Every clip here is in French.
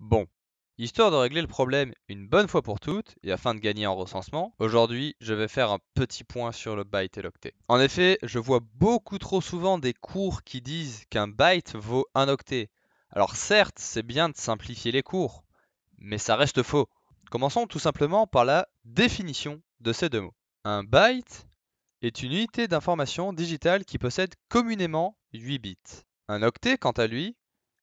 Bon, Histoire de régler le problème une bonne fois pour toutes, et afin de gagner en recensement, aujourd'hui je vais faire un petit point sur le byte et l'octet. En effet, je vois beaucoup trop souvent des cours qui disent qu'un byte vaut un octet. Alors certes, c'est bien de simplifier les cours, mais ça reste faux. Commençons tout simplement par la définition de ces deux mots. Un byte est une unité d'information digitale qui possède communément 8 bits. Un octet, quant à lui,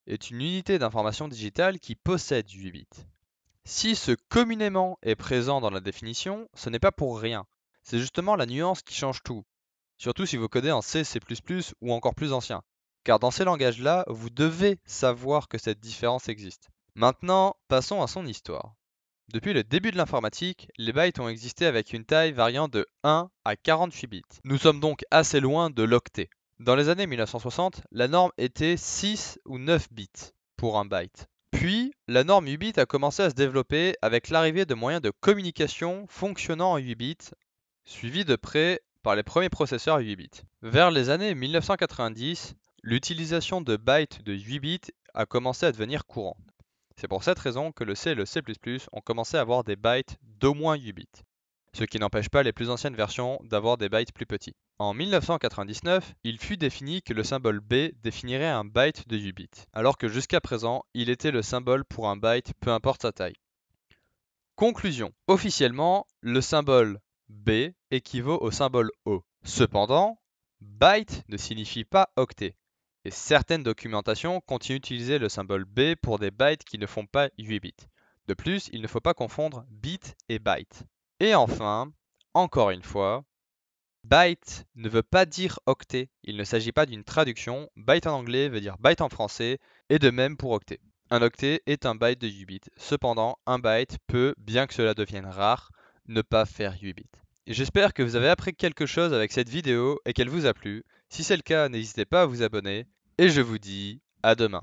est une unité d'information digitale qui possède 8 bits. Si ce communément est présent dans la définition, ce n'est pas pour rien. C'est justement la nuance qui change tout. Surtout si vous codez en C, C++ ou encore plus ancien. Car dans ces langages-là, vous devez savoir que cette différence existe. Maintenant, passons à son histoire. Depuis le début de l'informatique, les bytes ont existé avec une taille variant de 1 à 48 bits. Nous sommes donc assez loin de l'octet. Dans les années 1960, la norme était 6 ou 9 bits pour un byte. Puis, la norme 8 bits a commencé à se développer avec l'arrivée de moyens de communication fonctionnant en 8 bits, suivi de près par les premiers processeurs 8 bits. Vers les années 1990, l'utilisation de bytes de 8 bits a commencé à devenir courante. C'est pour cette raison que le C et le C++ ont commencé à avoir des bytes d'au moins 8 bits ce qui n'empêche pas les plus anciennes versions d'avoir des bytes plus petits. En 1999, il fut défini que le symbole B définirait un byte de 8 bits, alors que jusqu'à présent, il était le symbole pour un byte peu importe sa taille. Conclusion. Officiellement, le symbole B équivaut au symbole O. Cependant, byte ne signifie pas octet, et certaines documentations continuent d'utiliser le symbole B pour des bytes qui ne font pas 8 bits. De plus, il ne faut pas confondre bit et byte. Et enfin, encore une fois, byte ne veut pas dire octet. Il ne s'agit pas d'une traduction. Byte en anglais veut dire byte en français et de même pour octet. Un octet est un byte de 8 bits. Cependant, un byte peut, bien que cela devienne rare, ne pas faire 8 bits. J'espère que vous avez appris quelque chose avec cette vidéo et qu'elle vous a plu. Si c'est le cas, n'hésitez pas à vous abonner et je vous dis à demain.